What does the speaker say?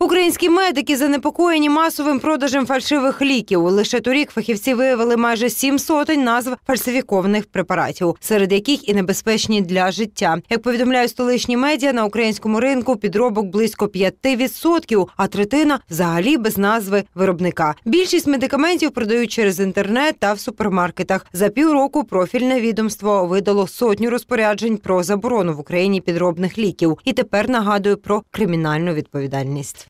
Українські медики занепокоєні масовим продажем фальшивих ліків. Лише торік фахівці виявили майже сім сотень назв фальсифікованих препаратів, серед яких і небезпечні для життя. Як повідомляють столичні медіа, на українському ринку підробок близько 5%, а третина взагалі без назви виробника. Більшість медикаментів продають через інтернет та в супермаркетах. За півроку профільне відомство видало сотню розпоряджень про заборону в Україні підробних ліків і тепер нагадує про кримінальну відповідальність.